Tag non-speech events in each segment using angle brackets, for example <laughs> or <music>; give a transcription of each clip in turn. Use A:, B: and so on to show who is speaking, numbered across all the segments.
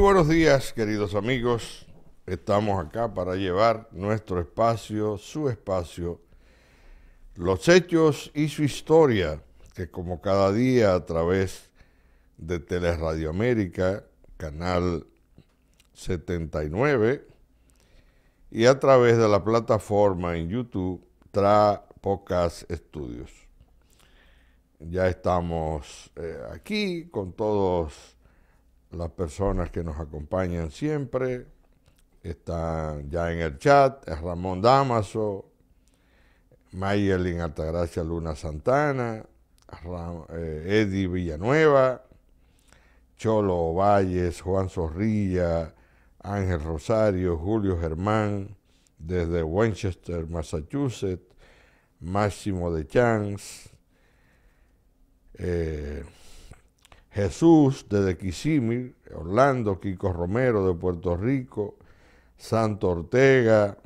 A: buenos días, queridos amigos. Estamos acá para llevar nuestro espacio, su espacio, los hechos y su historia, que como cada día a través de Teleradio América, Canal 79, y a través de la plataforma en YouTube, Tra Pocas Estudios. Ya estamos eh, aquí con todos las personas que nos acompañan siempre, están ya en el chat, es Ramón Damaso, Mayelin Altagracia Luna Santana, eh, Eddie Villanueva, Cholo Valles, Juan Zorrilla, Ángel Rosario, Julio Germán, desde Winchester, Massachusetts, Máximo de Chance, eh, Jesús desde Quisimir, Orlando, Kiko Romero de Puerto Rico, Santo Ortega,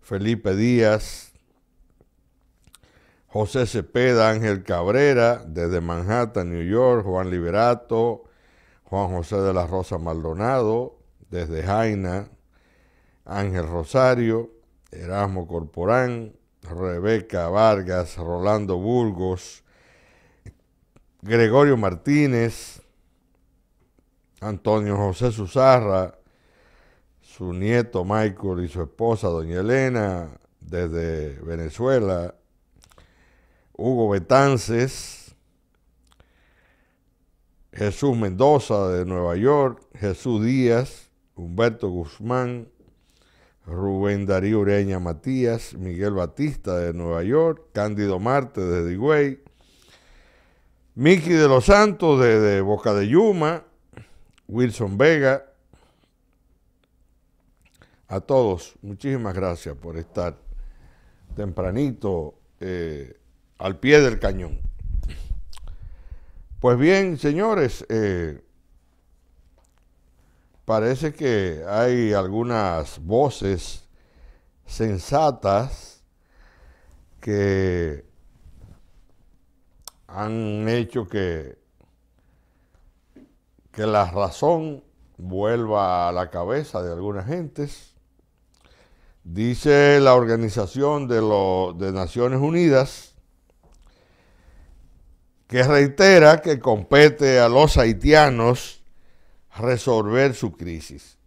A: Felipe Díaz, José Cepeda, Ángel Cabrera desde Manhattan, New York, Juan Liberato, Juan José de la Rosa Maldonado desde Jaina, Ángel Rosario, Erasmo Corporán, Rebeca Vargas, Rolando Burgos, Gregorio Martínez, Antonio José Susarra, su nieto Michael y su esposa Doña Elena desde Venezuela, Hugo Betances, Jesús Mendoza de Nueva York, Jesús Díaz, Humberto Guzmán, Rubén Darío Ureña Matías, Miguel Batista de Nueva York, Cándido Marte desde Higüey, Miki de los Santos de, Boca de Yuma, Wilson Vega, a todos, muchísimas gracias por estar tempranito eh, al pie del cañón. Pues bien, señores, eh, parece que hay algunas voces sensatas que han hecho que, que la razón vuelva a la cabeza de algunas gentes. Dice la Organización de, de Naciones Unidas que reitera que compete a los haitianos resolver su crisis.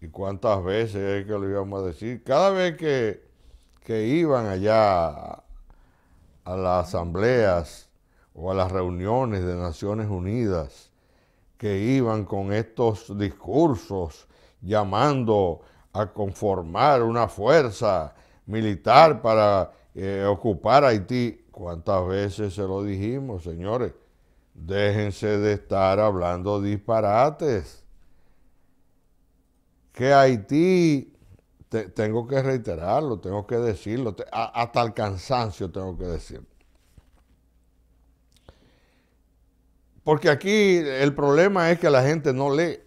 A: ¿Y cuántas veces es que lo íbamos a decir? Cada vez que, que iban allá a las asambleas o a las reuniones de Naciones Unidas que iban con estos discursos llamando a conformar una fuerza militar para eh, ocupar Haití. ¿Cuántas veces se lo dijimos, señores? Déjense de estar hablando disparates. Que Haití tengo que reiterarlo, tengo que decirlo, hasta el cansancio tengo que decirlo. Porque aquí el problema es que la gente no lee.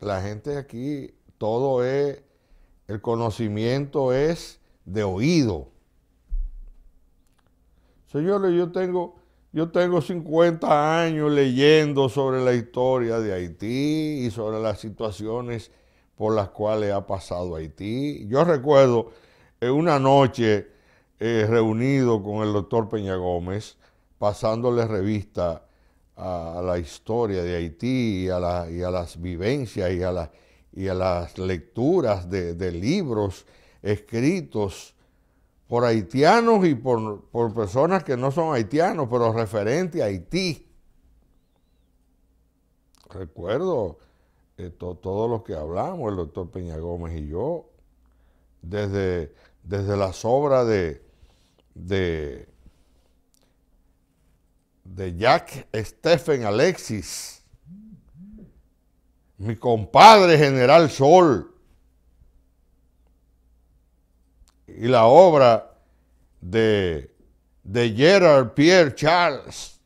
A: La gente aquí, todo es, el conocimiento es de oído. Señores, yo tengo, yo tengo 50 años leyendo sobre la historia de Haití y sobre las situaciones por las cuales ha pasado Haití. Yo recuerdo una noche eh, reunido con el doctor Peña Gómez, pasándole revista a, la historia de Haití y a, las vivencias y a, las lecturas de, libros escritos por haitianos y por, personas que no son haitianos, pero referente a Haití. Recuerdo todos los que hablamos, el doctor Peña Gómez y yo, desde, desde las obras de, de, de Jack Stephen Alexis, mi compadre General Sol, y la obra de, de Gerard Pierre Charles,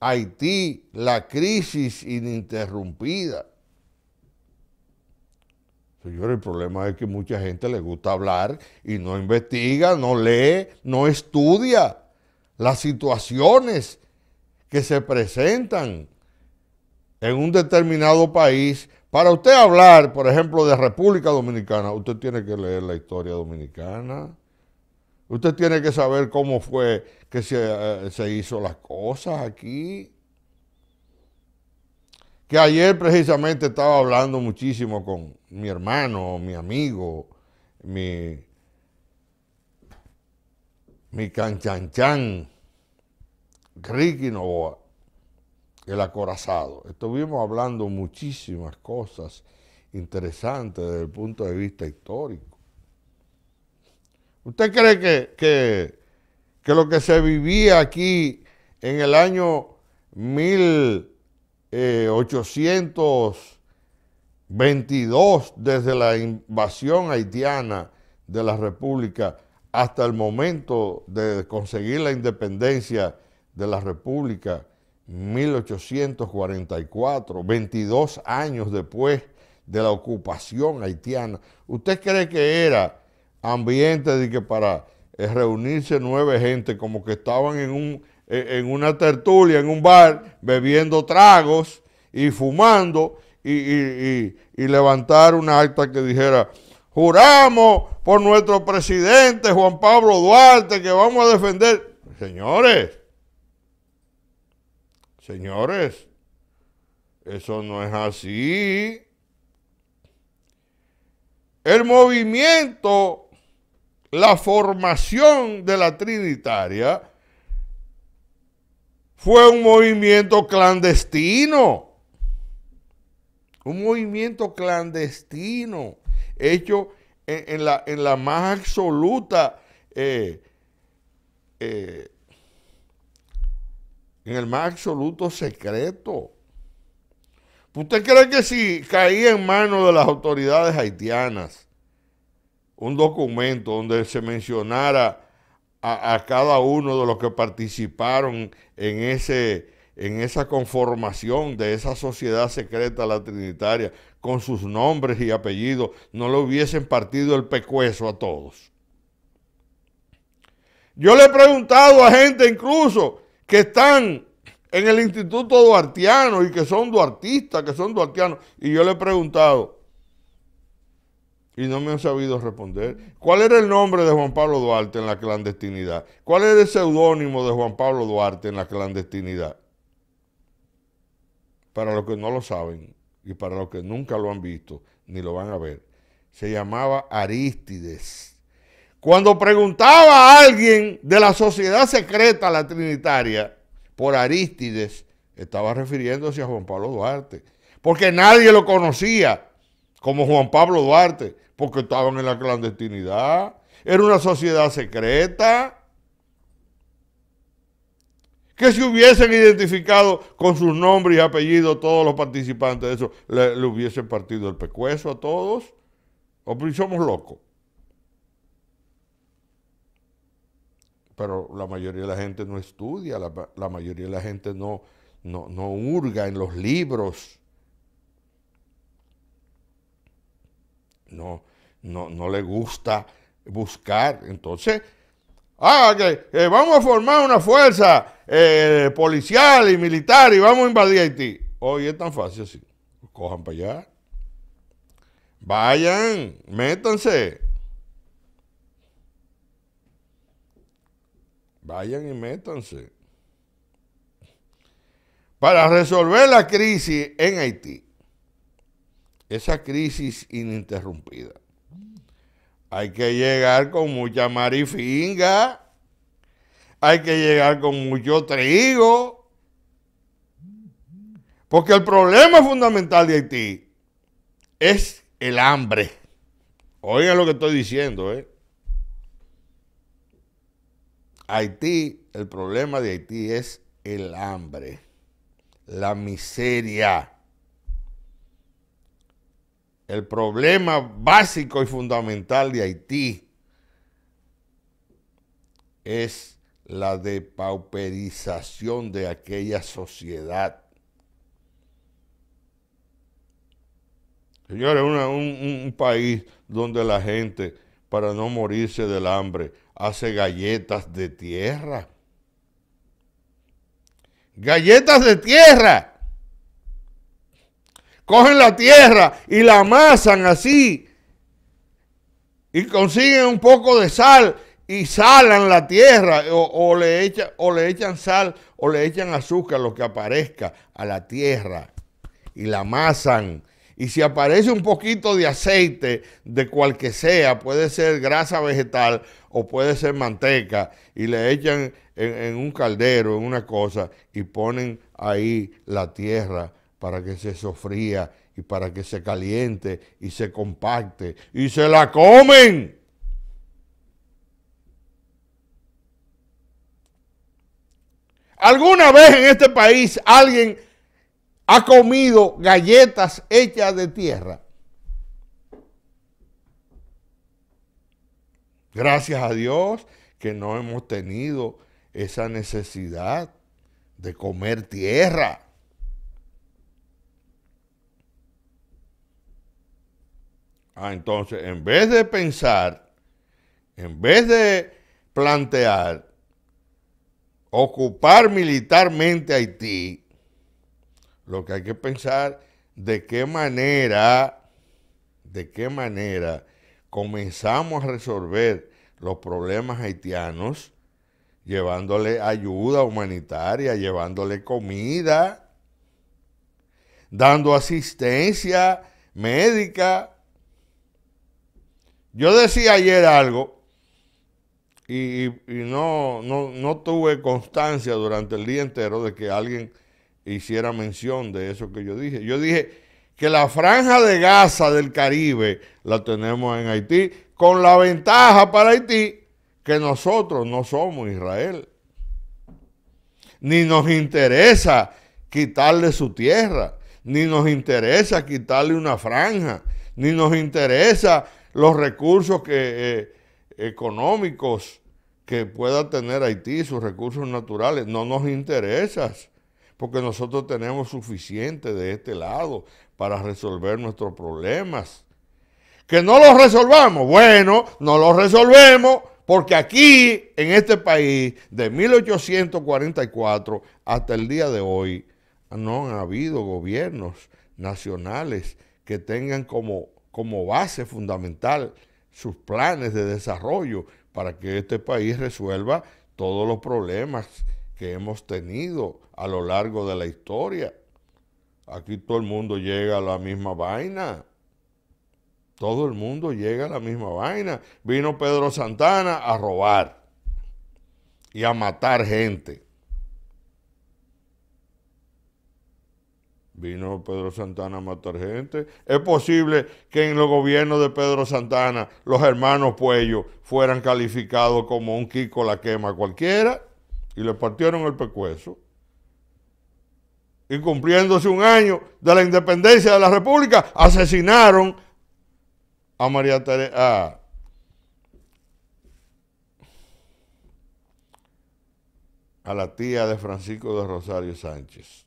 A: Haití, la crisis ininterrumpida. Señor, el problema es que mucha gente le gusta hablar y no investiga, no lee, no estudia las situaciones que se presentan en un determinado país. Para usted hablar, por ejemplo, de República Dominicana, usted tiene que leer la historia dominicana. Usted tiene que saber cómo fue que se, eh, se hizo las cosas aquí que ayer precisamente estaba hablando muchísimo con mi hermano, mi amigo, mi, mi canchanchan, Ricky Novoa, el acorazado. Estuvimos hablando muchísimas cosas interesantes desde el punto de vista histórico. ¿Usted cree que, que lo que se vivía aquí en el año 1000, 822 eh, desde la invasión haitiana de la República hasta el momento de conseguir la independencia de la República, 1844, 22 años después de la ocupación haitiana. ¿Usted cree que era ambiente de que para eh, reunirse nueve gente como que estaban en un eh, en una tertulia, en un bar, bebiendo tragos y fumando y, levantar una acta que dijera, juramos por nuestro presidente Juan Pablo Duarte que vamos a defender. Señores, señores, eso no es así. El movimiento, la formación de la Trinitaria, fue un movimiento clandestino. Un movimiento clandestino hecho en, la, en la, más absoluta, eh, eh, en el más absoluto secreto. ¿Usted cree que si caía en manos de las autoridades haitianas un documento donde se mencionara a, cada uno de los que participaron en, ese, en esa conformación de esa sociedad secreta la Trinitaria, con sus nombres y apellidos, no le hubiesen partido el pecueso a todos. Yo le he preguntado a gente incluso que están en el Instituto Duartiano y que son duartistas, que son duartianos, y yo le he preguntado, y no me han sabido responder. ¿Cuál era el nombre de Juan Pablo Duarte en la clandestinidad? ¿Cuál era el seudónimo de Juan Pablo Duarte en la clandestinidad? Para los que no lo saben y para los que nunca lo han visto ni lo van a ver, se llamaba Aristides. Cuando preguntaba a alguien de la sociedad secreta la Trinitaria por Aristides, estaba refiriéndose a Juan Pablo Duarte, porque nadie lo conocía como Juan Pablo Duarte porque estaban en la clandestinidad. Era una sociedad secreta. Que si hubiesen identificado con sus nombres y apellidos todos los participantes de eso, le, hubiesen partido el pecueso a todos. O somos locos. Pero la mayoría de la gente no estudia, la, mayoría de la gente no, no, no hurga en los libros no, no, no le gusta buscar. Entonces, ah, vamos a formar una fuerza eh, policial y militar y vamos a invadir Haití. Hoy es tan fácil así. Cojan para allá. Vayan, métanse. Vayan y métanse. Para resolver la crisis en Haití, esa crisis ininterrumpida. Hay que llegar con mucha marifinga, hay que llegar con mucho trigo, porque el problema fundamental de Haití es el hambre. Oigan lo que estoy diciendo, ¿eh? Haití, el problema de Haití es el hambre, la miseria el problema básico y fundamental de Haití es la depauperización de aquella sociedad. Señores, un, un país donde la gente, para no morirse del hambre, hace galletas de tierra. Galletas de tierra cogen la tierra y la amasan así y consiguen un poco de sal y salan la tierra o, le o, le echan sal o le echan azúcar, lo que aparezca a la tierra y la amasan. Y si aparece un poquito de aceite, de cual que sea, puede ser grasa vegetal o puede ser manteca, y le echan en, en un caldero, en una cosa, y ponen ahí la tierra para que se sofría y para que se caliente y se compacte y se la comen. ¿Alguna vez en este país alguien ha comido galletas hechas de tierra? Gracias a Dios que no hemos tenido esa necesidad de comer tierra. Ah, entonces, en vez de pensar, en vez de plantear ocupar militarmente Haití, lo que hay que pensar de qué manera, de qué manera comenzamos a resolver los problemas haitianos llevándole ayuda humanitaria, llevándole comida, dando asistencia médica, yo decía ayer algo y, no, no, tuve constancia durante el día entero de que alguien hiciera mención de eso que yo dije. Yo dije que la franja de Gaza del Caribe la tenemos en Haití, con la ventaja para Haití que nosotros no somos Israel. Ni nos interesa quitarle su tierra, ni nos interesa quitarle una franja, ni nos interesa los recursos que, eh, económicos que pueda tener Haití, sus recursos naturales, no nos interesan, porque nosotros tenemos suficiente de este lado para resolver nuestros problemas. Que no los resolvamos, bueno, no los resolvemos, porque aquí, en este país, de 1844 hasta el día de hoy, no han habido gobiernos nacionales que tengan como como base fundamental sus planes de desarrollo para que este país resuelva todos los problemas que hemos tenido a lo largo de la historia. Aquí todo el mundo llega a la misma vaina. Todo el mundo llega a la misma vaina. Vino Pedro Santana a robar y a matar gente. Vino Pedro Santana a matar gente. Es posible que en los gobiernos de Pedro Santana los hermanos Puello fueran calificados como un quico la quema cualquiera y le partieron el pecueso. Y cumpliéndose un año de la independencia de la República, asesinaron a María Teresa. a la tía de Francisco de Rosario Sánchez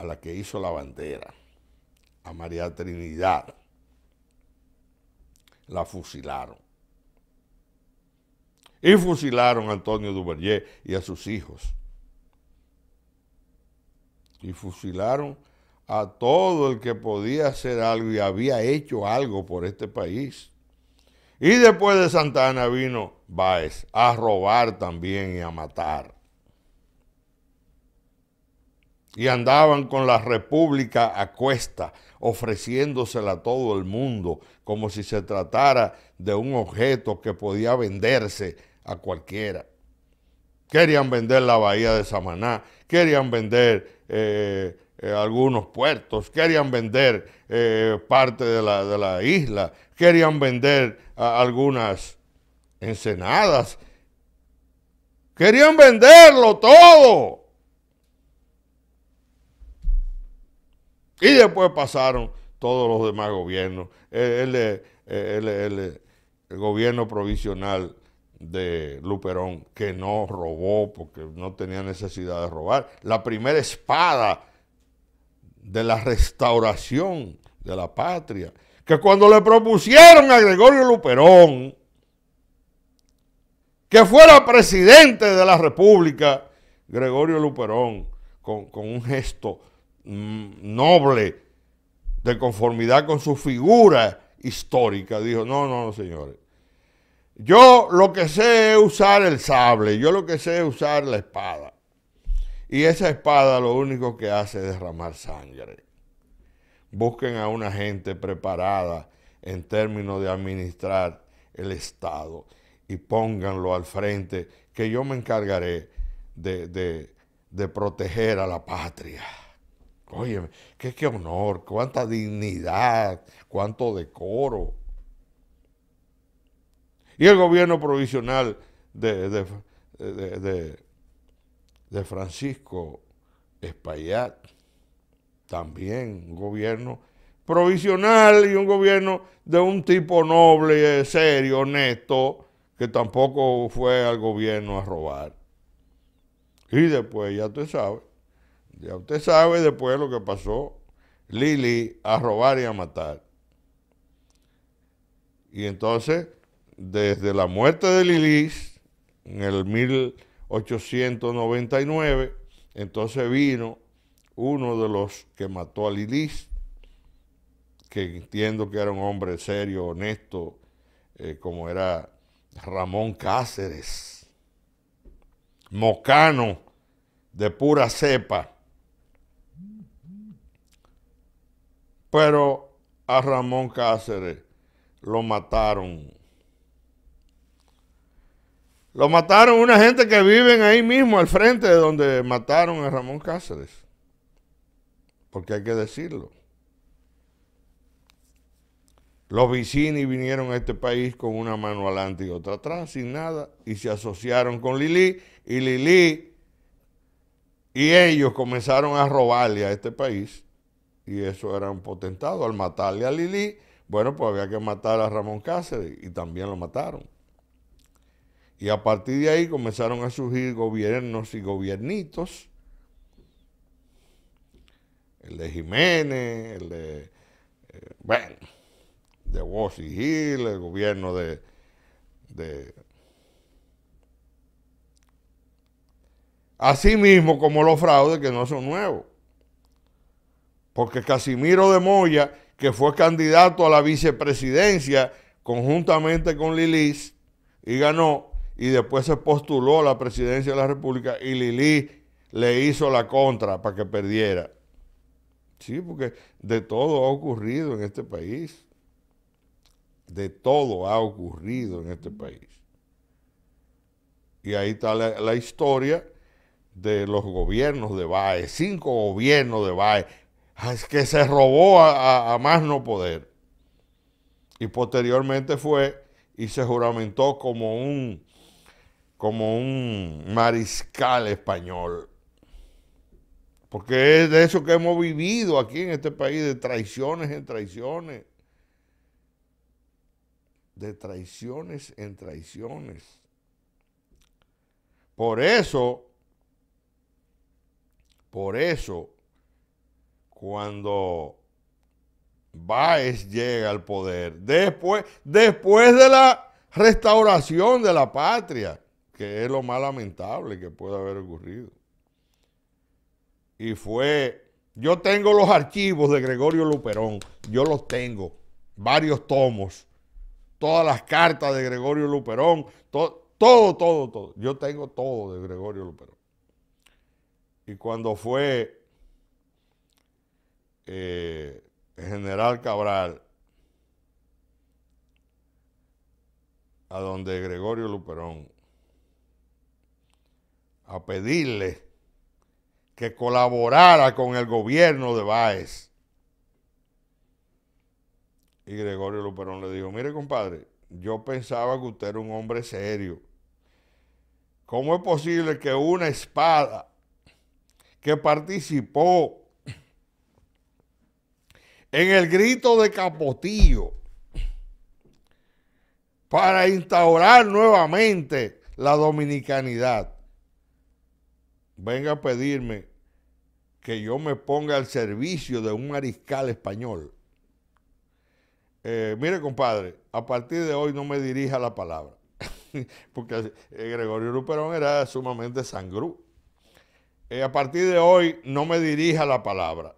A: a la que hizo la bandera, a María Trinidad, la fusilaron. Y fusilaron a Antonio Duvergé y a sus hijos. Y fusilaron a todo el que podía hacer algo y había hecho algo por este país. Y después de Santa Ana vino Báez a robar también y a matar y andaban con la república a cuesta, ofreciéndosela a todo el mundo, como si se tratara de un objeto que podía venderse a cualquiera. Querían vender la bahía de Samaná, querían vender eh, eh, algunos puertos, querían vender eh, parte de la, isla, querían vender algunas ensenadas, querían venderlo todo Y después pasaron todos los demás gobiernos. El, gobierno provisional de Luperón, que no robó porque no tenía necesidad de robar. La primera espada de la restauración de la patria, que cuando le propusieron a Gregorio Luperón que fuera presidente de la República, Gregorio Luperón, con un gesto Mm, noble, de conformidad con su figura histórica. Dijo, no, no, no, señores. Yo lo que sé es usar el sable, yo lo que sé es usar la espada. Y esa espada lo único que hace es derramar sangre. Busquen a una gente preparada en términos de administrar el Estado y pónganlo al frente, que yo me encargaré de, de proteger a la patria. Oye, qué, qué honor, cuánta dignidad, cuánto decoro. Y el gobierno provisional de, de, de Francisco Espaillat, también un gobierno provisional y un gobierno de un tipo noble, serio, honesto, que tampoco fue al gobierno a robar. Y después, ya tú sabes, ya usted sabe después lo que pasó. Lili a robar y a matar. Y entonces, desde la muerte de Lilis, en el 1899, entonces vino uno de los que mató a Lilis, que entiendo que era un hombre serio, honesto, eh, como era Ramón Cáceres, mocano de pura cepa, Pero a Ramón Cáceres lo mataron. Lo mataron una gente que viven ahí mismo, al frente de donde mataron a Ramón Cáceres. Porque hay que decirlo. Los vicini vinieron a este país con una mano adelante y otra atrás, sin nada, y se asociaron con Lili, y Lili y ellos comenzaron a robarle a este país y eso era un potentado. Al matarle a Lili, bueno, pues había que matar a Ramón Cáceres y también lo mataron. Y a partir de ahí comenzaron a surgir gobiernos y gobiernitos. El de Jiménez, el de, eh, bueno, de Woz y el gobierno de, de... Así mismo como los fraudes que no son nuevos porque Casimiro de Moya, que fue candidato a la vicepresidencia conjuntamente con Lilís, y ganó, y después se postuló a la presidencia de la República y Lilis le hizo la contra para que perdiera. Sí, porque de todo ha ocurrido en este país. De todo ha ocurrido en este país. Y ahí está la, historia de los gobiernos de Baez, cinco gobiernos de Baez. Ah, es que se robó a, más no poder. Y posteriormente fue y se juramentó como un, como un mariscal español. Porque es de eso que hemos vivido aquí en este país, de traiciones en traiciones. De traiciones en traiciones. Por eso, por eso, cuando Báez llega al poder, después, después de la restauración de la patria, que es lo más lamentable que puede haber ocurrido. Y fue, yo tengo los archivos de Gregorio Luperón, yo los tengo, varios tomos, todas las cartas de Gregorio Luperón, todo, todo, todo, yo tengo todo de Gregorio Luperón. Y cuando fue eh, general Cabral, a donde Gregorio Luperón, a pedirle que colaborara con el gobierno de Báez. Y Gregorio Luperón le dijo, mire compadre, yo pensaba que usted era un hombre serio. ¿Cómo es posible que una espada que participó en el grito de capotillo para instaurar nuevamente la dominicanidad. Venga a pedirme que yo me ponga al servicio de un mariscal español. Eh, mire, compadre, a partir de hoy no me dirija la palabra, <laughs> porque eh, Gregorio Luperón era sumamente sangrú. Eh, a partir de hoy no me dirija la palabra.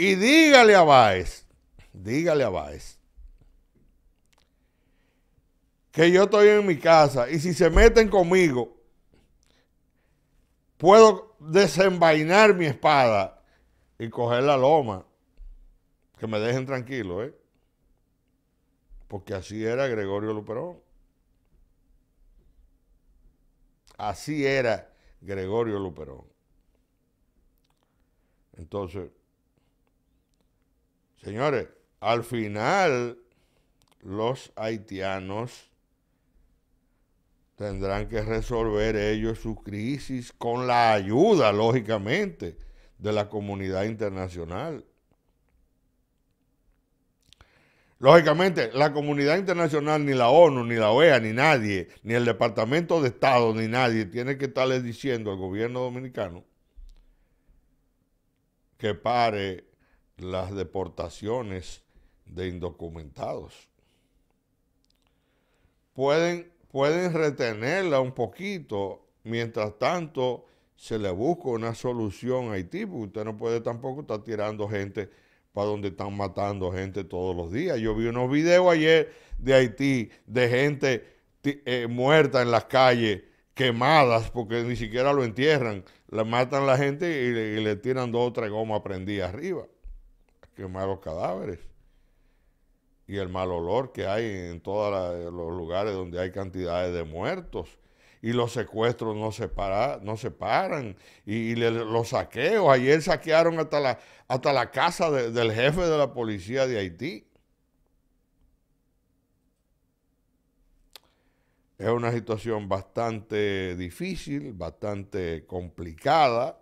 A: Y dígale a Báez. dígale a Báez. que yo estoy en mi casa y si se meten conmigo, puedo desenvainar mi espada y coger la loma. Que me dejen tranquilo, ¿eh? Porque así era Gregorio Luperón. Así era Gregorio Luperón. Entonces, Señores, al final los haitianos tendrán que resolver ellos su crisis con la ayuda, lógicamente, de la comunidad internacional. Lógicamente, la comunidad internacional, ni la ONU, ni la OEA, ni nadie, ni el Departamento de Estado, ni nadie, tiene que estarle diciendo al gobierno dominicano que pare las deportaciones de indocumentados. Pueden, pueden retenerla un poquito, mientras tanto se le busca una solución a Haití, porque usted no puede tampoco estar tirando gente para donde están matando gente todos los días. Yo vi unos videos ayer de Haití, de gente eh, muerta en las calles, quemadas, porque ni siquiera lo entierran, le matan la gente y le, y le tiran dos o tres gomas prendidas arriba los cadáveres y el mal olor que hay en todos eh, los lugares donde hay cantidades de muertos y los secuestros no se, para, no paran y, los saqueos. Ayer saquearon hasta la, hasta la casa del jefe de la policía de Haití. Es una situación bastante difícil, bastante complicada.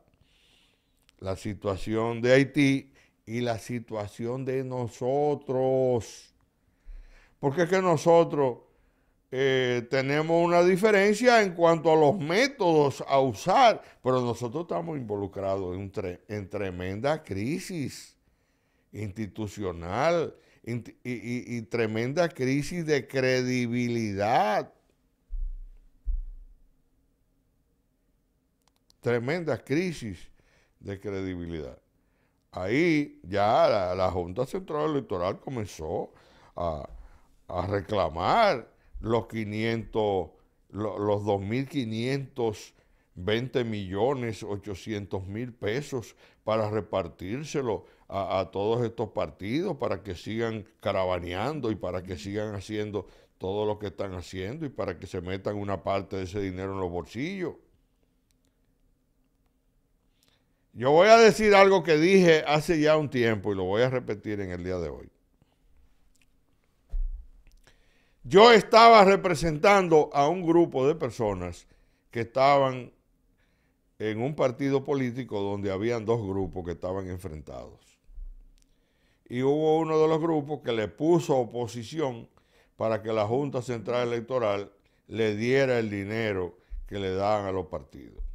A: La situación de Haití y la situación de nosotros. Porque es que nosotros eh, tenemos una diferencia en cuanto a los métodos a usar, pero nosotros estamos involucrados en, en tremenda crisis institucional y tremenda crisis de credibilidad. Tremenda crisis de credibilidad ahí ya la, Junta Central Electoral comenzó a, reclamar los 500, 2.520 millones 800 mil pesos para repartírselo a, a, todos estos partidos para que sigan carabaneando y para que sigan haciendo todo lo que están haciendo y para que se metan una parte de ese dinero en los bolsillos. Yo voy a decir algo que dije hace ya un tiempo y lo voy a repetir en el día de hoy. Yo estaba representando a un grupo de personas que estaban en un partido político donde habían dos grupos que estaban enfrentados. Y hubo uno de los grupos que le puso oposición para que la Junta Central Electoral le diera el dinero que le daban a los partidos.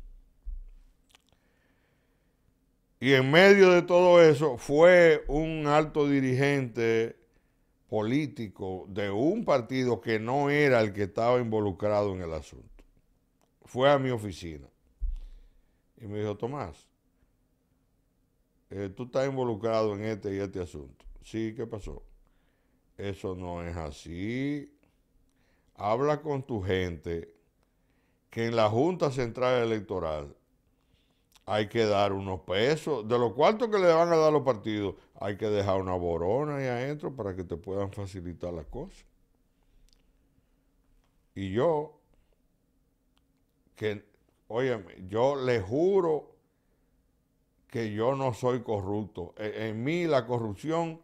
A: Y en medio de todo eso fue un alto dirigente político de un partido que no era el que estaba involucrado en el asunto. Fue a mi oficina y me dijo, Tomás, eh, tú estás involucrado en este y este asunto. Sí, ¿qué pasó? Eso no es así. Habla con tu gente que en la Junta Central Electoral hay que dar unos pesos. De los cuartos que le van a dar los partidos, hay que dejar una borona ahí adentro para que te puedan facilitar las cosas. Y yo, que, ...oye, yo le juro que yo no soy corrupto. En, en mí la corrupción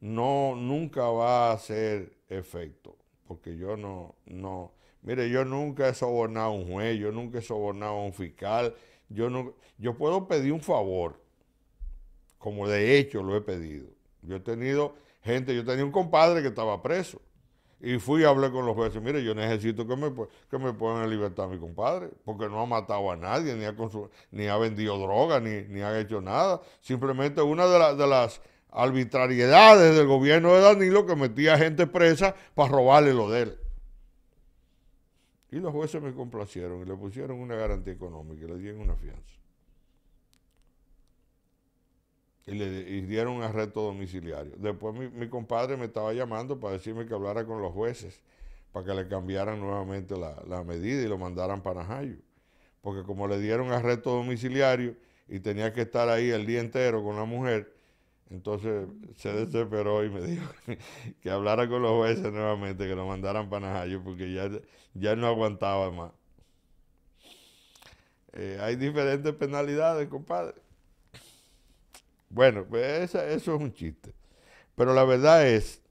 A: no, nunca va a hacer efecto, porque yo no, no, mire, yo nunca he sobornado a un juez, yo nunca he sobornado a un fiscal, yo, no, yo puedo pedir un favor, como de hecho lo he pedido. Yo he tenido gente, yo tenía un compadre que estaba preso. Y fui a hablar con los jueces, mire, yo necesito que me, que me pongan en libertad a mi compadre, porque no ha matado a nadie, ni ha, ni ha vendido droga, ni, ha hecho nada. Simplemente una de, de las arbitrariedades del gobierno de Danilo que metía gente presa para robarle lo de él. Y los jueces me complacieron y le pusieron una garantía económica y le dieron una fianza. Y le dieron arresto domiciliario. Después mi, compadre me estaba llamando para decirme que hablara con los jueces para que le cambiaran nuevamente la, medida y lo mandaran para Jayo. Porque como le dieron arresto domiciliario y tenía que estar ahí el día entero con la mujer, entonces se desesperó y me dijo <laughs> que, hablara con los jueces nuevamente, que lo mandaran para Najayo, porque ya, ya no aguantaba más. Eh, hay diferentes penalidades, compadre. Bueno, pues eso es un chiste. Pero la verdad es,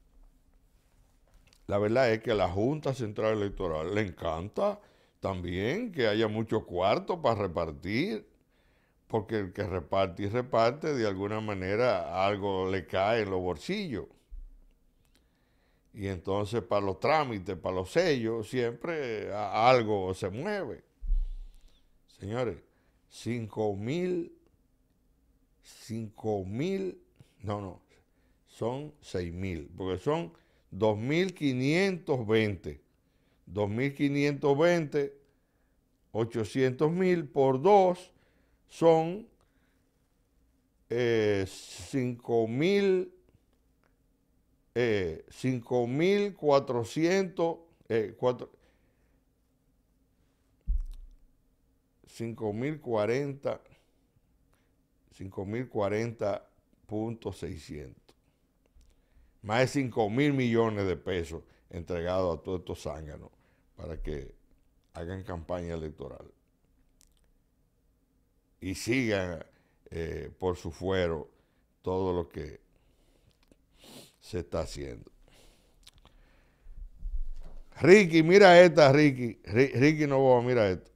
A: la verdad es que a la Junta Central Electoral le encanta también que haya muchos cuartos para repartir porque el que reparte y reparte, de alguna manera algo le cae en los bolsillos. Y entonces para los trámites, para los sellos, siempre algo se mueve. Señores, 5 mil, 5 mil, no, no, son 6 mil, porque son 2.520. 2.520, 800 mil por 2 son eh, 5.400 eh, 5.040 5.040.600 eh, más de 5 mil millones de pesos entregados a todos estos zánganos para que hagan campaña electoral y sigan eh, por su fuero todo lo que se está haciendo. Ricky, mira esta, Ricky. Ricky Novoa, mira esto.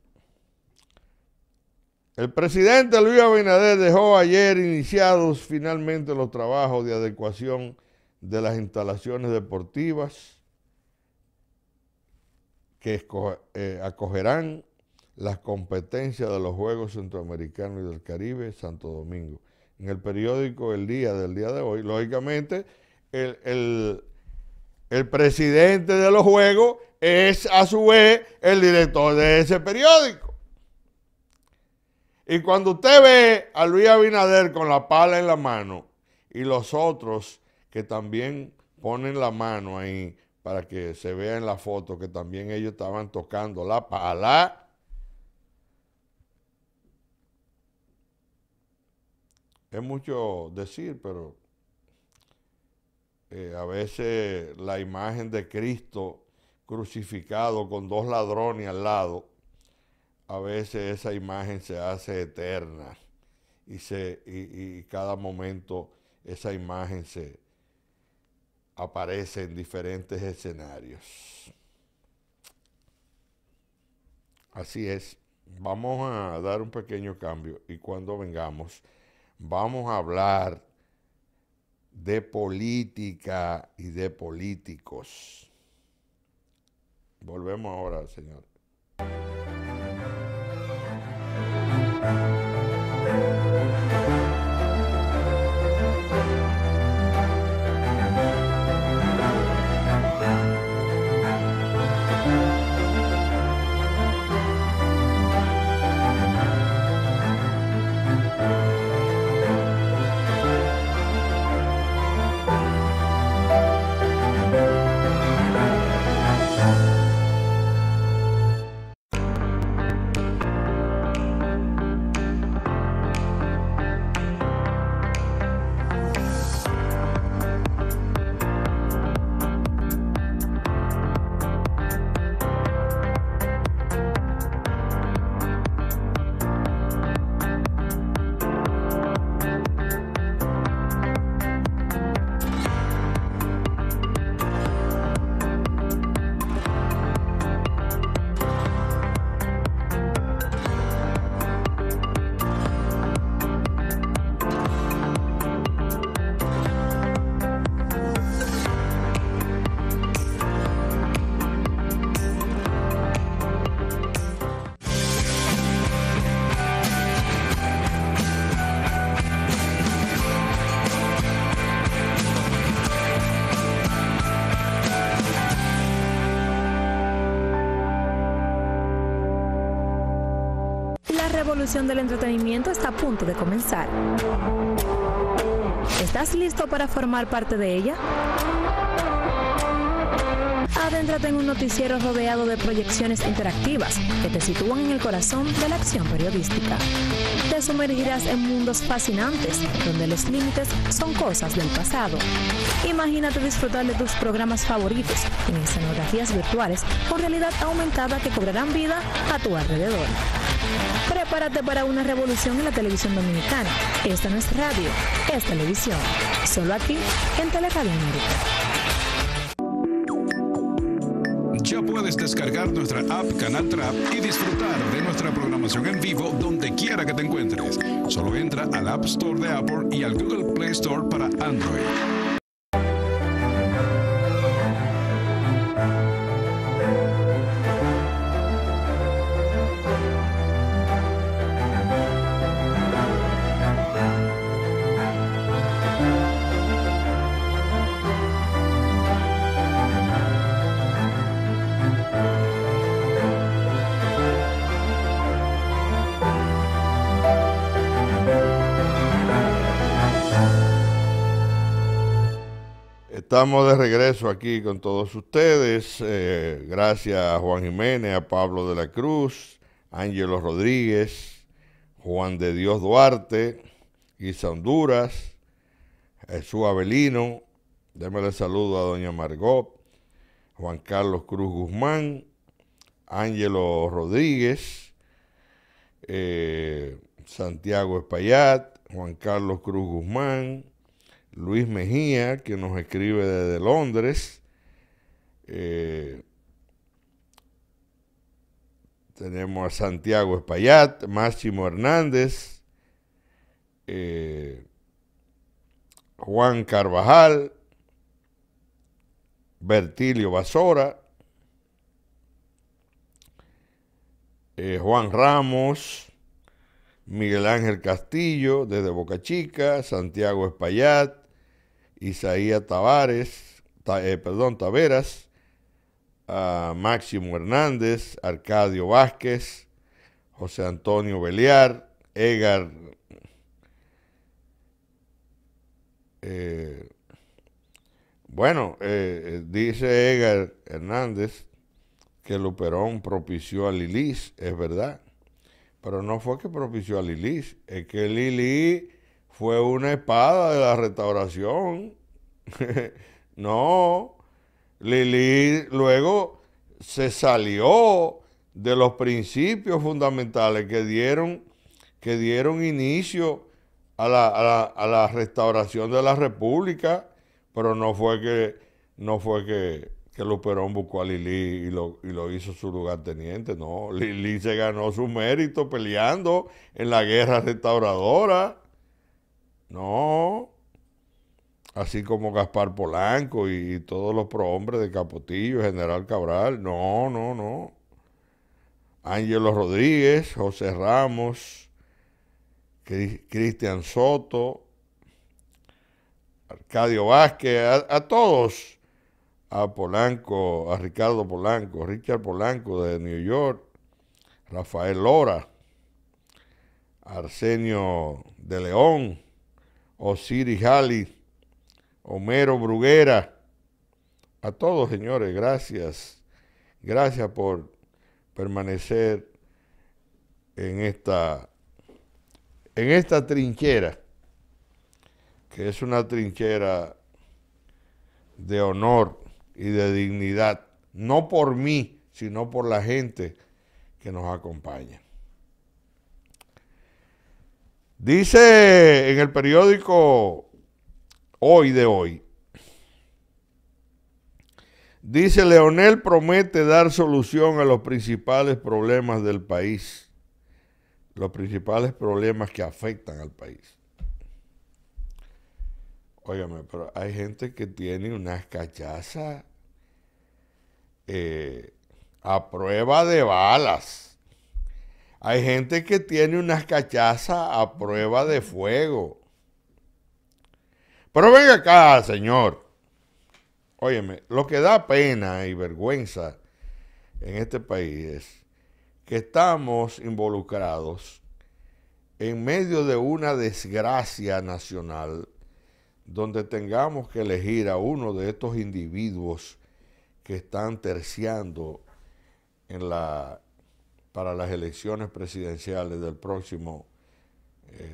A: El presidente Luis Abinader dejó ayer iniciados finalmente los trabajos de adecuación de las instalaciones deportivas que eh, acogerán las competencias de los Juegos Centroamericanos y del Caribe Santo Domingo. En el periódico El Día del día de hoy, lógicamente, el, presidente de los Juegos es a su vez el director de ese periódico. Y cuando usted ve a Luis Abinader con la pala en la mano y los otros que también ponen la mano ahí para que se vea en la foto que también ellos estaban tocando la pala, Es mucho decir, pero eh, a veces la imagen de Cristo crucificado con dos ladrones al lado, a veces esa imagen se hace eterna y, se, y cada momento esa imagen se aparece en diferentes escenarios. Así es, vamos a dar un pequeño cambio y cuando vengamos vamos a hablar de política y de políticos. Volvemos ahora, señor. revolución del entretenimiento está a punto de comenzar. ¿Estás listo para formar parte de ella? Adéntrate en un noticiero rodeado de proyecciones interactivas que te sitúan en el corazón de la acción periodística. Te sumergirás en mundos fascinantes donde los límites son cosas del pasado. Imagínate disfrutar de tus programas favoritos en escenografías virtuales con realidad aumentada que cobrarán vida a tu alrededor. Prepárate para una revolución en la televisión dominicana. Esta no es radio, es televisión. Solo aquí, en Telecadena Ya puedes descargar nuestra app Canal Trap y disfrutar de nuestra programación en vivo donde quiera que te encuentres. Solo entra al App Store de Apple y al Google Play Store para Android. Estamos de regreso aquí con todos ustedes. Eh, gracias a Juan Jiménez, a Pablo de la Cruz, Ángelo Rodríguez, Juan de Dios Duarte, Guisa Honduras, Jesús Avelino. Démele saludo a Doña Margot, Juan Carlos Cruz Guzmán, Ángelo Rodríguez, eh, Santiago Espaillat, Juan Carlos Cruz Guzmán. Luis Mejía, que nos escribe desde Londres. Eh, tenemos a Santiago Espaillat, Máximo Hernández, eh, Juan Carvajal, Bertilio Basora, eh, Juan Ramos, Miguel Ángel Castillo desde Boca Chica, Santiago Espaillat, Isaías Tavares, eh, perdón, Taveras, Máximo Hernández, Arcadio Vázquez, José Antonio Beliar, Edgar, eh, bueno, eh, dice Edgar Hernández que Luperón propició a Lilis, es verdad, pero no fue que propició a Lilis, es que Lili fue una espada de la restauración. <laughs> no, Lili luego se salió de los principios fundamentales que dieron, que dieron inicio a la, restauración de la república, pero no fue que, no fue que, Luperón buscó a Lili y lo, y lo hizo su lugarteniente, no, Lili se ganó su mérito peleando en la guerra restauradora. No. Así como Gaspar Polanco y todos los prohombres de Capotillo, General Cabral. No, no, no. Ángelo Rodríguez, José Ramos, Cristian Soto, Arcadio Vázquez, a, todos, a Polanco, a Ricardo Polanco, Richard Polanco de New York, Rafael Lora, Arsenio de León, Osiris Jali, Homero Bruguera, a todos señores, gracias, gracias por permanecer en esta, en esta trinchera, que es una trinchera de honor y de dignidad, no por mí, sino por la gente que nos acompaña. Dice en el periódico Hoy de Hoy, dice Leonel promete dar solución a los principales problemas del país, los principales problemas que afectan al país. Óigame, pero hay gente que tiene unas cachazas eh, a prueba de balas. Hay gente que tiene unas cachazas a prueba de fuego. Pero venga acá, señor. Óyeme, lo que da pena y vergüenza en este país es que estamos involucrados en medio de una desgracia nacional donde tengamos que elegir a uno de estos individuos que están terciando en la para las elecciones presidenciales del próximo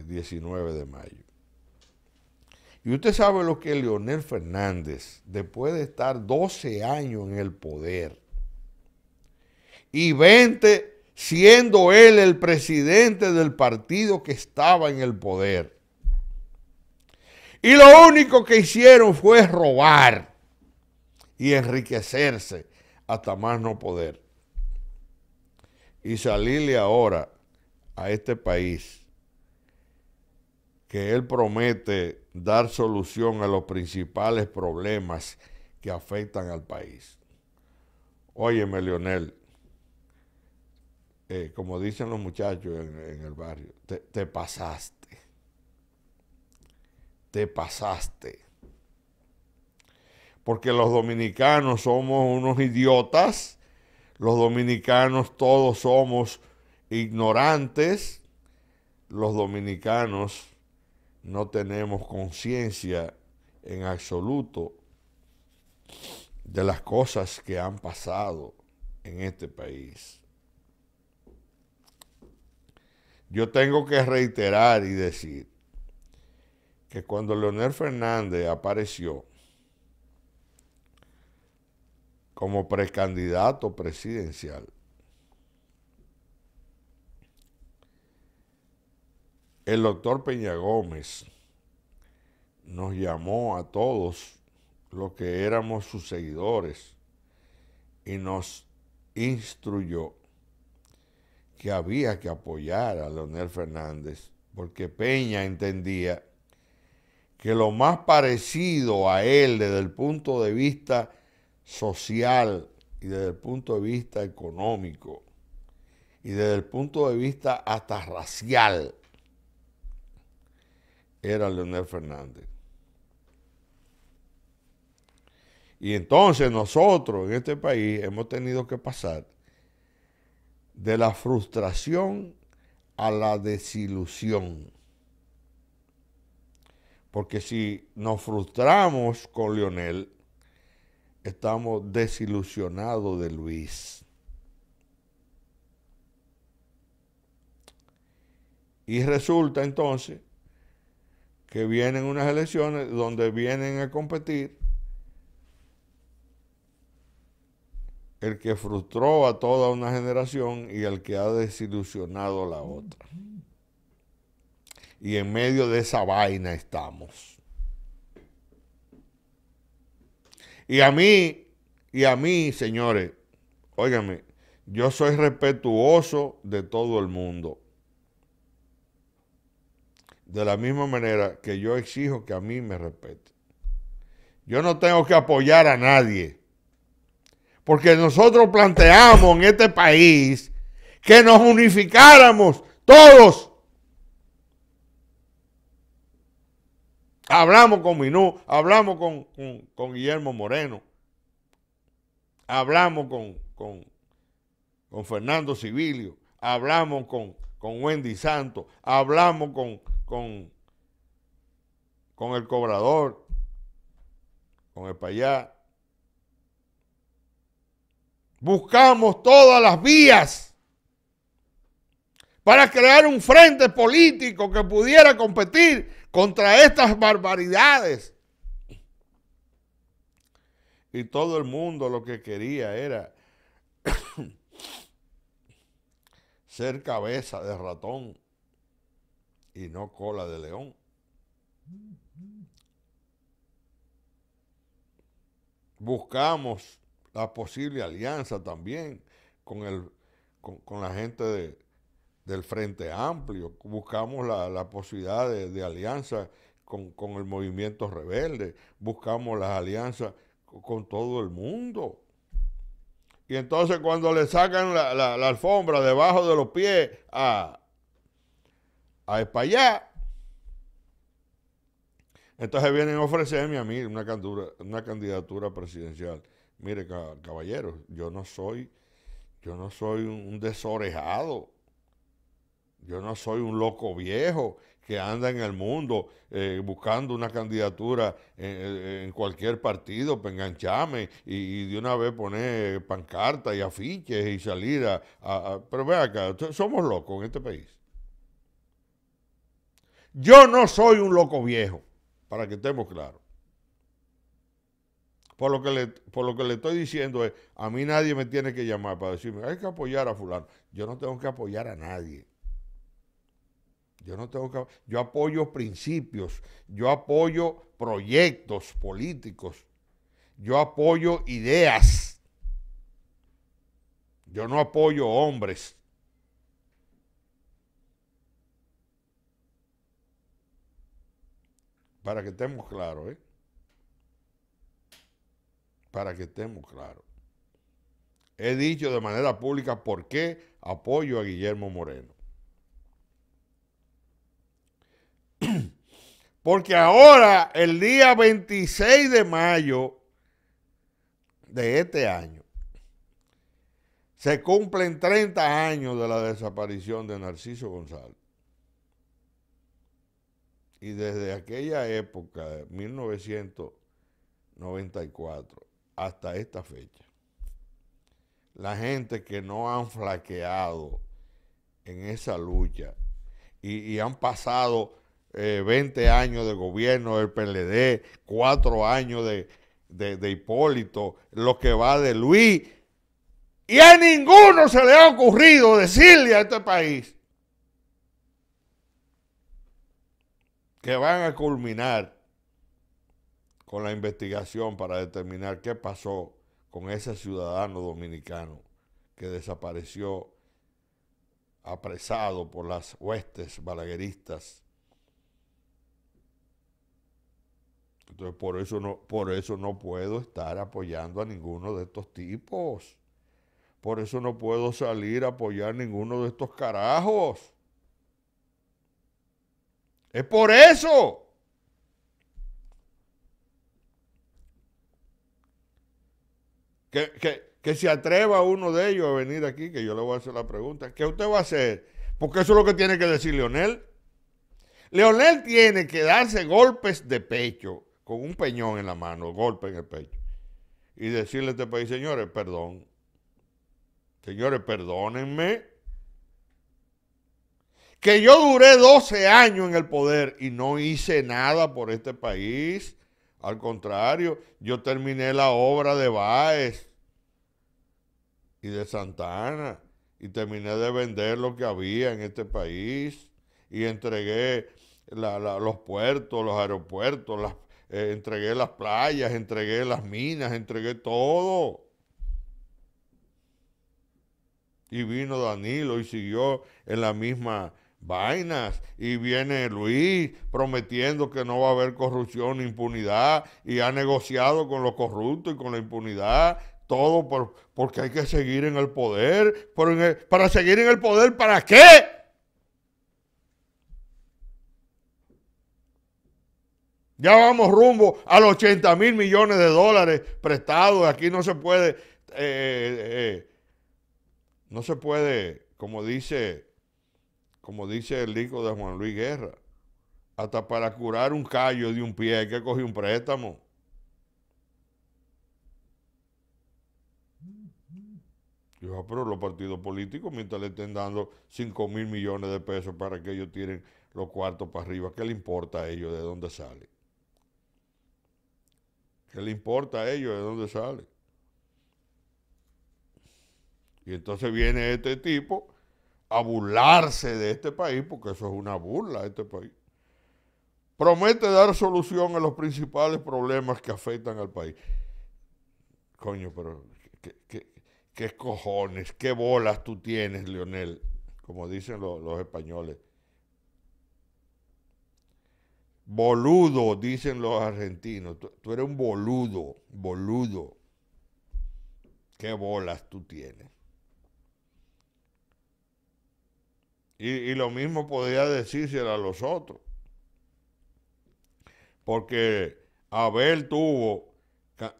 A: 19 eh, de mayo. Y usted sabe lo que Leonel Fernández, después de estar 12 años en el poder y 20 siendo él el presidente del partido que estaba en el poder, y lo único que hicieron fue robar y enriquecerse hasta más no poder y salirle ahora a este país que él promete dar solución a los principales problemas que afectan al país. Óyeme, Leonel, eh, como dicen los muchachos en, el barrio, te pasaste, te pasaste. Porque los dominicanos somos unos idiotas los dominicanos todos somos ignorantes. Los dominicanos no tenemos conciencia en absoluto de las cosas que han pasado en este país. Yo tengo que reiterar y decir que cuando Leonel Fernández apareció, como precandidato presidencial. El doctor Peña Gómez nos llamó a todos los que éramos sus seguidores y nos instruyó que había que apoyar a Leonel Fernández porque Peña entendía que lo más parecido a él desde el punto de vista social y desde el punto de vista económico y desde el punto de vista hasta racial era Leonel Fernández. Y entonces nosotros en este país hemos tenido que pasar de la frustración a la desilusión. Porque si nos frustramos con Leonel, estamos desilusionados de Luis. Y resulta entonces que vienen unas elecciones donde vienen a competir el que frustró a toda una generación y el que ha desilusionado a la otra. Y en medio de esa vaina estamos. Y a mí, y a mí, señores, óigame, yo soy respetuoso de todo el mundo. De la misma manera que yo exijo que a mí me respete. Yo no tengo que apoyar a nadie. Porque nosotros planteamos en este país que nos unificáramos todos Hablamos con Minú, hablamos con, Guillermo Moreno, hablamos con, con, Fernando Civilio, hablamos con, Wendy Santos, hablamos con, con, con el cobrador, con el payá. Buscamos todas las vías para crear un frente político que pudiera competir contra estas barbaridades. Y todo el mundo lo que quería era <coughs> ser cabeza de ratón y no cola de león. Buscamos la posible alianza también con, la gente de, del Frente Amplio, buscamos la, posibilidad de, alianza con, el movimiento rebelde, buscamos las alianzas con, todo el mundo. Y entonces cuando le sacan la, alfombra debajo de los pies a, a entonces vienen a ofrecerme a mí una, una candidatura presidencial. Mire, caballeros, yo no soy, yo no soy un desorejado. Yo no soy un loco viejo que anda en el mundo eh, buscando una candidatura en, cualquier partido para engancharme y, de una vez poner pancartas y afiches y salir a... pero vea acá, somos locos en este país. Yo no soy un loco viejo, para que estemos claros. Por lo, que le, por lo que le estoy diciendo es, a mí nadie me tiene que llamar para decirme, hay que apoyar a fulano. Yo no tengo que apoyar a nadie. Yo no tengo Yo apoyo principios, yo apoyo proyectos políticos, yo apoyo ideas. Yo no apoyo hombres. Para que estemos claros, ¿eh? Para que estemos claros. He dicho de manera pública por qué apoyo a Guillermo Moreno. Porque ahora, el día 26 de mayo de este año, se cumplen 30 años de la desaparición de Narciso González. Y desde aquella época, de 1994, hasta esta fecha, la gente que no han flaqueado en esa lucha y, y han pasado 20 eh, años de gobierno del PLD, 4 años de, de Hipólito, lo que va de Luis. Y a ninguno se le ha ocurrido decirle a este país que van a culminar con la investigación para determinar qué pasó con ese ciudadano dominicano que desapareció apresado por las huestes balagueristas Entonces, por eso, no, por eso no puedo estar apoyando a ninguno de estos tipos. Por eso no puedo salir a apoyar a ninguno de estos carajos. Es por eso. Que, que, se atreva uno de ellos a venir aquí, que yo le voy a hacer la pregunta. ¿Qué usted va a hacer? Porque eso es lo que tiene que decir Leonel. Leonel tiene que darse golpes de pecho con un peñón en la mano, golpe en el pecho, y decirle a este país, señores, perdón, señores, perdónenme, que yo duré 12 años en el poder y no hice nada por este país. Al contrario, yo terminé la obra de Báez y de Santana y terminé de vender lo que había en este país y entregué los puertos, los aeropuertos, las, eh, entregué las playas, entregué las minas, entregué todo. Y vino Danilo y siguió en la misma vainas y viene Luis prometiendo que no va a haber corrupción ni impunidad y ha negociado con los corruptos y con la impunidad todo porque hay que seguir en el poder. para seguir en el poder, ¿para qué? Ya vamos rumbo a los 80 mil millones de dólares prestados. Aquí no se puede, eh, eh, eh, no se puede, como dice, como dice el hijo de Juan Luis Guerra, hasta para curar un callo de un pie hay que coger un préstamo. Yo, ah, pero los partidos políticos, mientras le estén dando 5 mil millones de pesos para que ellos tiren los cuartos para arriba, ¿qué le importa a ellos de dónde sale? ¿Qué le importa a ellos de dónde sale? Y entonces viene este tipo a burlarse de este país, porque eso es una burla este país. Promete dar solución a los principales problemas que afectan al país. Coño, pero qué, qué, qué cojones, qué bolas tú tienes, Leonel, como dicen los españoles. Boludo, dicen los argentinos. Tú, eres un boludo, boludo. ¿Qué bolas tú tienes? Y, lo mismo podía decirse a los otros. Porque Abel tuvo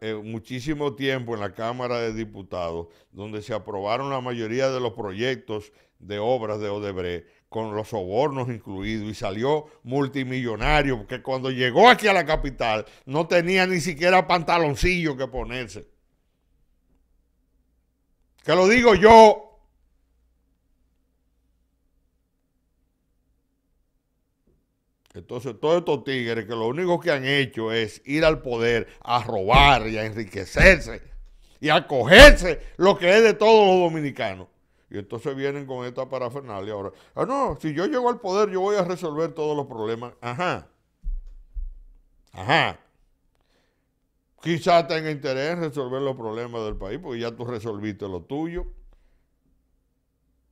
A: eh, muchísimo tiempo en la Cámara de Diputados, donde se aprobaron la mayoría de los proyectos de obras de Odebrecht con los sobornos incluidos, y salió multimillonario, porque cuando llegó aquí a la capital no tenía ni siquiera pantaloncillo que ponerse. Que lo digo yo. Entonces, todos estos tigres que lo único que han hecho es ir al poder a robar y a enriquecerse y a cogerse lo que es de todos los dominicanos. Y entonces vienen con esta parafernalia ahora. Ah, no, si yo llego al poder, yo voy a resolver todos los problemas. Ajá. Ajá. Quizás tenga interés en resolver los problemas del país, porque ya tú resolviste lo tuyo.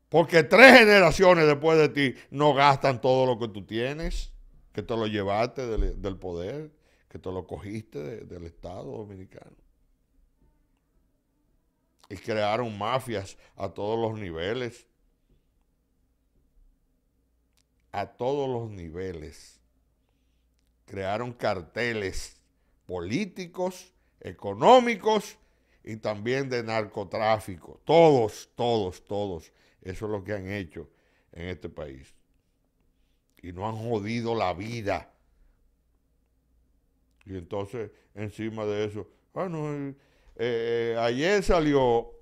A: Porque tres generaciones después de ti no gastan todo lo que tú tienes, que te lo llevaste del, poder, que te lo cogiste del Estado dominicano y crearon mafias a todos los niveles. A todos los niveles. Crearon carteles políticos, económicos y también de narcotráfico. Todos, todos, todos. Eso es lo que han hecho en este país. Y no han jodido la vida. Y entonces, encima de eso, ah, no, eh, ayer salió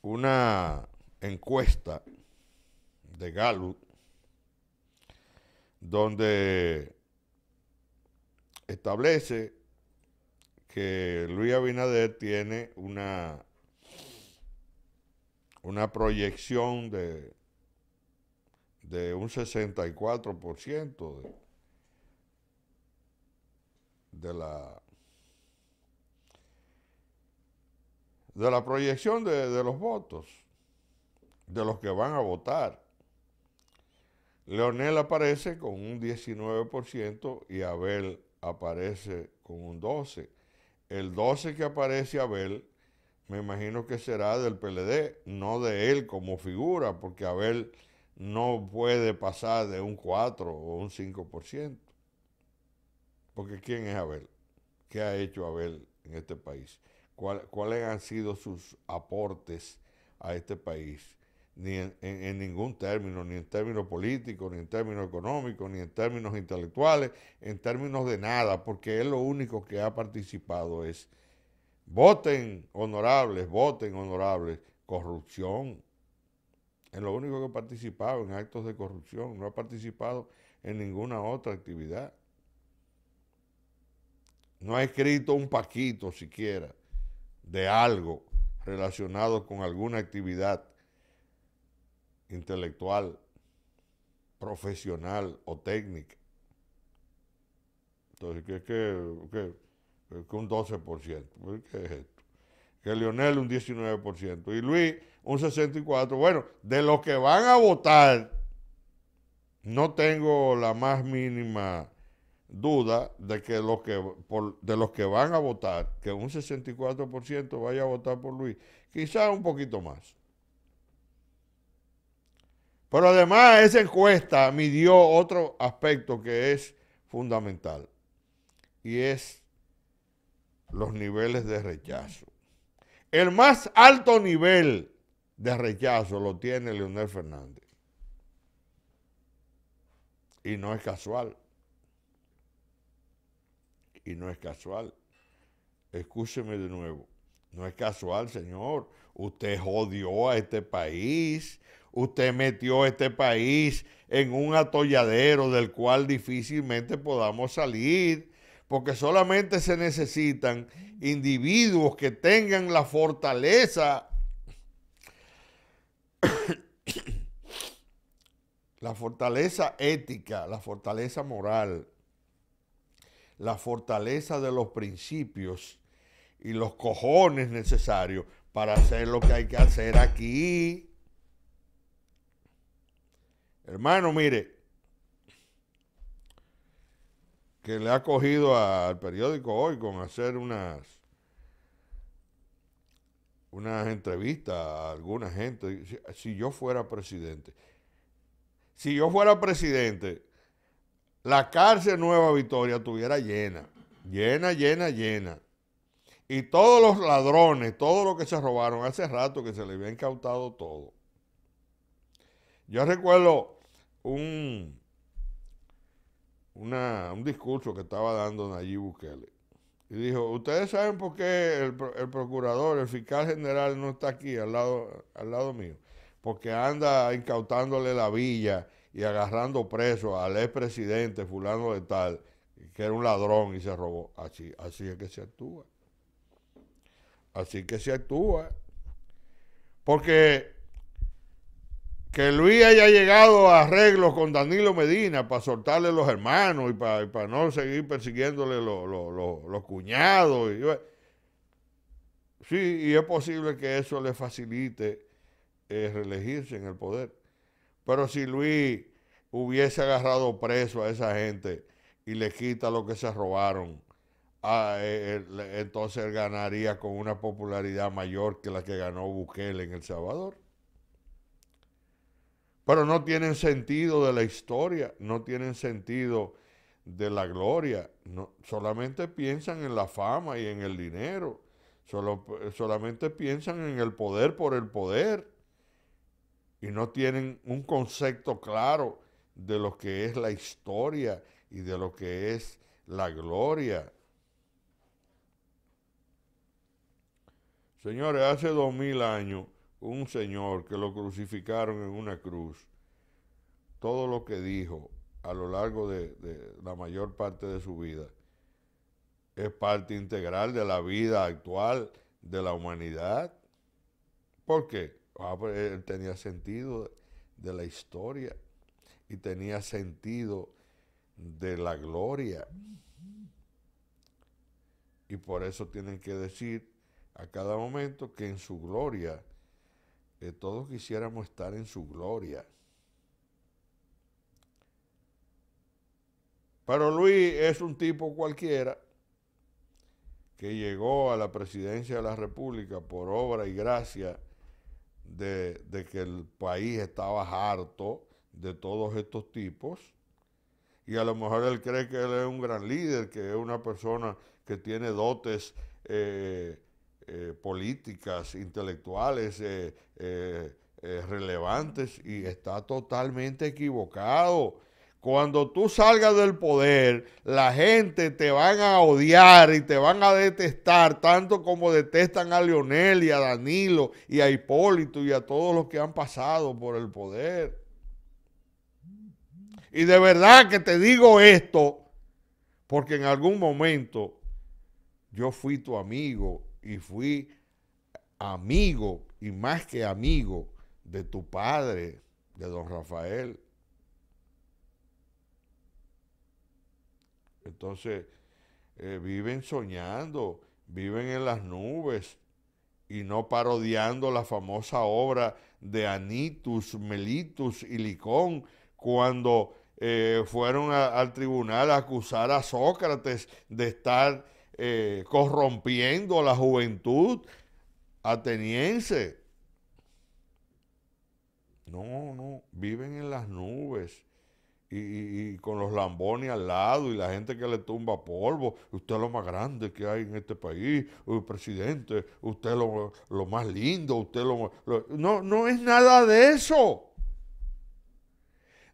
A: una encuesta de Gallup donde establece que Luis Abinader tiene una, una proyección de, de un 64% de, de la de la proyección de, los votos, de los que van a votar. Leonel aparece con un 19% y Abel aparece con un 12%. El 12% que aparece Abel, me imagino que será del PLD, no de él como figura, porque Abel no puede pasar de un 4 o un 5%. Porque ¿quién es Abel? ¿Qué ha hecho Abel en este país? cuáles han sido sus aportes a este país, ni en, ningún término, ni en términos políticos, ni en términos económicos, ni en términos intelectuales, en términos de nada, porque él lo único que ha participado es voten honorables, voten honorables, corrupción. Es lo único que ha participado en actos de corrupción, no ha participado en ninguna otra actividad. No ha escrito un paquito siquiera de algo relacionado con alguna actividad intelectual, profesional o técnica. Entonces, ¿qué, qué, qué, qué un 12%? ¿Qué es esto? Que Lionel un 19% y Luis un 64%. Bueno, de los que van a votar, no tengo la más mínima duda de que los que de los que van a votar, que un 64% vaya a votar por Luis, quizás un poquito más. Pero además esa encuesta midió otro aspecto que es fundamental y es los niveles de rechazo. El más alto nivel de rechazo lo tiene Leonel Fernández. Y no es casual y no es casual. Escúcheme de nuevo. No es casual, señor. Usted jodió a este país. Usted metió a este país en un atolladero del cual difícilmente podamos salir, porque solamente se necesitan individuos que tengan la fortaleza, <coughs> la fortaleza ética, la fortaleza moral la fortaleza de los principios y los cojones necesarios para hacer lo que hay que hacer aquí. Hermano, mire, que le ha cogido al periódico hoy con hacer unas unas entrevistas a alguna gente. si yo fuera presidente, si yo fuera presidente, la cárcel Nueva Victoria estuviera llena, llena, llena, llena. Y todos los ladrones, todo lo que se robaron, hace rato que se le había incautado todo. Yo recuerdo un, un discurso que estaba dando Nayib Bukele. Y dijo, ustedes saben por qué el, procurador, el fiscal general no está aquí al lado, al lado mío. Porque anda incautándole la villa y agarrando preso al expresidente fulano de tal, que era un ladrón y se robó. Así, así es que se actúa. Así que se actúa. Porque que Luis haya llegado a arreglos con Danilo Medina para soltarle los hermanos y para, para no seguir persiguiéndole los, cuñados. sí, y es posible que eso le facilite eh, reelegirse en el poder. Pero si Luis hubiese agarrado preso a esa gente y le quita lo que se robaron, ah, eh, eh, entonces ganaría con una popularidad mayor que la que ganó Bukele en El Salvador. Pero no tienen sentido de la historia, no tienen sentido de la gloria, solamente piensan en la fama y en el dinero, solamente piensan en el poder por el poder y no tienen un concepto claro de lo que es la historia y de lo que es la gloria. Señores, hace dos mil años un señor que lo crucificaron en una cruz, todo lo que dijo a lo largo de, la mayor parte de su vida es parte integral de la vida actual de la humanidad. ¿Por qué? Él ah, pues, eh, tenía sentido de la historia y tenía sentido de la gloria. Y por eso tienen que decir a cada momento que en su gloria, eh, todos quisiéramos estar en su gloria. Pero Luis es un tipo cualquiera que llegó a la presidencia de la República por obra y gracia de, que el país estaba harto de todos estos tipos y a lo mejor él cree que él es un gran líder, que es una persona que tiene dotes eh, eh, políticas, intelectuales, eh, relevantes, y está totalmente equivocado. Cuando tú salgas del poder, la gente te van a odiar y te van a detestar, tanto como detestan a Lionel y a Danilo y a Hipólito y a todos los que han pasado por el poder. Y de verdad que te digo esto, porque en algún momento yo fui tu amigo y fui amigo y más que amigo de tu padre, de don Rafael. Entonces, eh, viven soñando, viven en las nubes y no parodiando la famosa obra de Anitus, Melitus y Licón cuando eh, fueron al tribunal a acusar a Sócrates de estar eh, corrompiendo la juventud ateniense. No, no, viven en las nubes y, con los lambones al lado y la gente que le tumba polvo. Usted es lo más grande que hay en este país, presidente, usted es lo, más lindo, usted lo, No, no es nada de eso.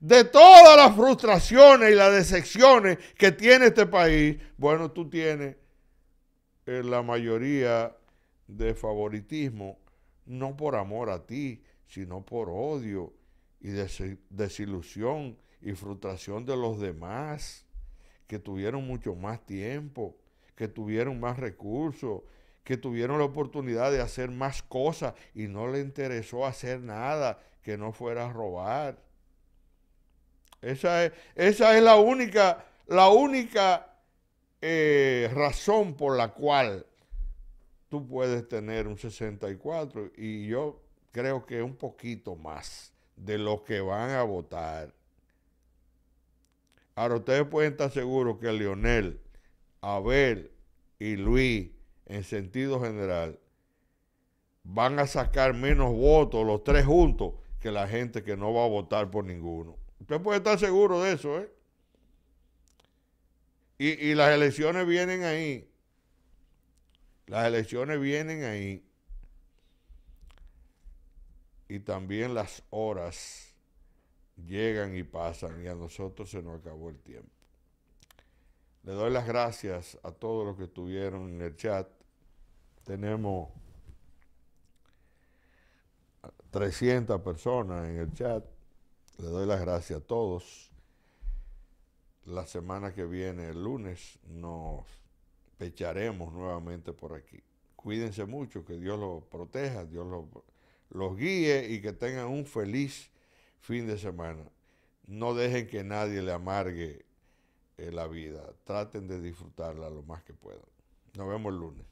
A: De todas las frustraciones y las decepciones que tiene este país, bueno, tú tienes eh, la mayoría de favoritismo, no por amor a ti, sino por odio y desilusión y frustración de los demás que tuvieron mucho más tiempo, que tuvieron más recursos, que tuvieron la oportunidad de hacer más cosas y no le interesó hacer nada que no fuera a robar. Esa es, esa es la única, la única eh, razón por la cual tú puedes tener un 64 y yo creo que un poquito más de los que van a votar. Ahora ustedes pueden estar seguros que Leonel, Abel y Luis, en sentido general, van a sacar menos votos los tres juntos que la gente que no va a votar por ninguno. Usted puede estar seguro de eso, ¿eh? Y, y las elecciones vienen ahí. Las elecciones vienen ahí. Y también las horas llegan y pasan y a nosotros se nos acabó el tiempo. Le doy las gracias a todos los que estuvieron en el chat. Tenemos 300 personas en el chat. Le doy las gracias a todos. La semana que viene, el lunes, nos pecharemos nuevamente por aquí. Cuídense mucho, que Dios los proteja, Dios los, los guíe y que tengan un feliz fin de semana. No dejen que nadie le amargue eh, la vida. Traten de disfrutarla lo más que puedan. Nos vemos el lunes.